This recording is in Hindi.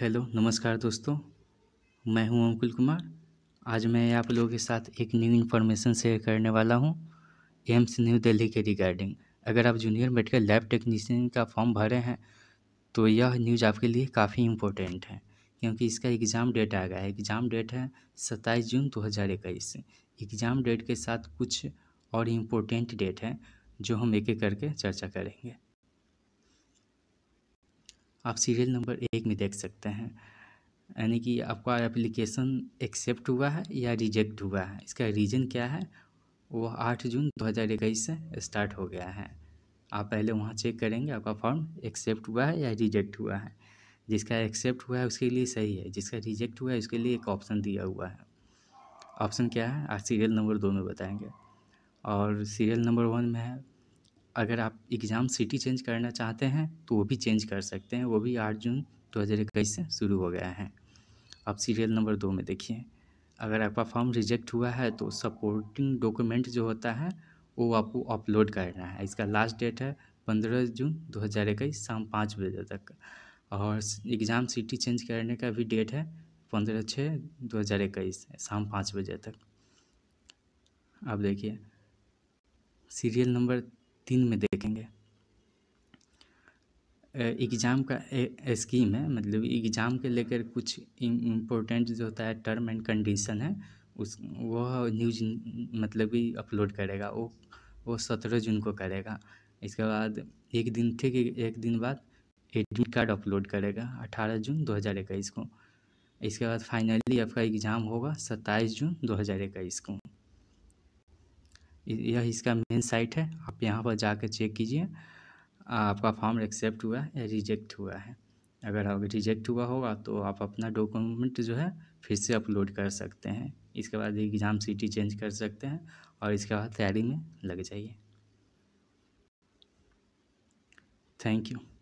हेलो नमस्कार दोस्तों मैं हूं अंकुल कुमार आज मैं आप लोगों के साथ एक न्यू इन्फॉर्मेशन शेयर करने वाला हूं एम्स न्यू दिल्ली के रिगार्डिंग अगर आप जूनियर मेडिकल लैब टेक्नीशियन का फॉर्म भरे हैं तो यह न्यूज़ आपके लिए काफ़ी इम्पोर्टेंट है क्योंकि इसका एग्ज़ाम डेट आ गया है एग्ज़ाम डेट है सत्ताईस जून दो हज़ार इक्कीस एग्ज़ाम डेट के साथ कुछ और इम्पोर्टेंट डेट हैं जो हम एक एक करके चर्चा करेंगे आप सीरियल नंबर एक में देख सकते हैं यानी कि आपका एप्लीकेशन एक्सेप्ट हुआ है या रिजेक्ट हुआ है इसका रीज़न क्या है वो आठ जून इक्कीस से स्टार्ट हो गया है आप पहले वहाँ चेक करेंगे आपका फॉर्म एक्सेप्ट हुआ है या रिजेक्ट हुआ है जिसका एक्सेप्ट हुआ है उसके लिए सही है जिसका रिजेक्ट हुआ है उसके लिए एक ऑप्शन दिया हुआ है ऑप्शन क्या है आप सीरियल नंबर दो में बताएंगे और सीरियल नंबर वन में है अगर आप एग्ज़ाम सिटी चेंज करना चाहते हैं तो वो भी चेंज कर सकते हैं वो भी आठ जून दो हज़ार इक्कीस से शुरू हो गया है अब सीरियल नंबर दो में देखिए अगर आपका फॉर्म रिजेक्ट हुआ है तो सपोर्टिंग डॉक्यूमेंट जो होता है वो आपको अपलोड करना है इसका लास्ट डेट है पंद्रह जून दो हज़ार इक्कीस शाम पाँच बजे तक और एग्ज़ाम सिटी चेंज करने का भी डेट है पंद्रह छः दो हज़ार इक्कीस शाम पाँच बजे तक अब देखिए सीरियल नंबर तीन में देखेंगे एग्ज़ाम का स्कीम है मतलब एग्ज़ाम के लेकर कुछ इम्पोर्टेंट जो होता है टर्म एंड कंडीशन है उस वह न्यूज मतलब भी अपलोड करेगा वो वो सत्रह जून को करेगा इसके बाद एक दिन ठीक एक दिन बाद एडमिट कार्ड अपलोड करेगा अठारह जून दो हज़ार इक्कीस को इसके बाद फाइनली आपका एग्ज़ाम होगा सत्ताईस जून दो हज़ार इक्कीस को यह इसका मेन साइट है आप यहाँ पर जाकर चेक कीजिए आपका फॉर्म एक्सेप्ट हुआ है या रिजेक्ट हुआ है अगर आप रिजेक्ट हुआ होगा तो आप अपना डॉक्यूमेंट जो है फिर से अपलोड कर सकते हैं इसके बाद एग्ज़ाम सिटी चेंज कर सकते हैं और इसके बाद तैयारी में लग जाइए थैंक यू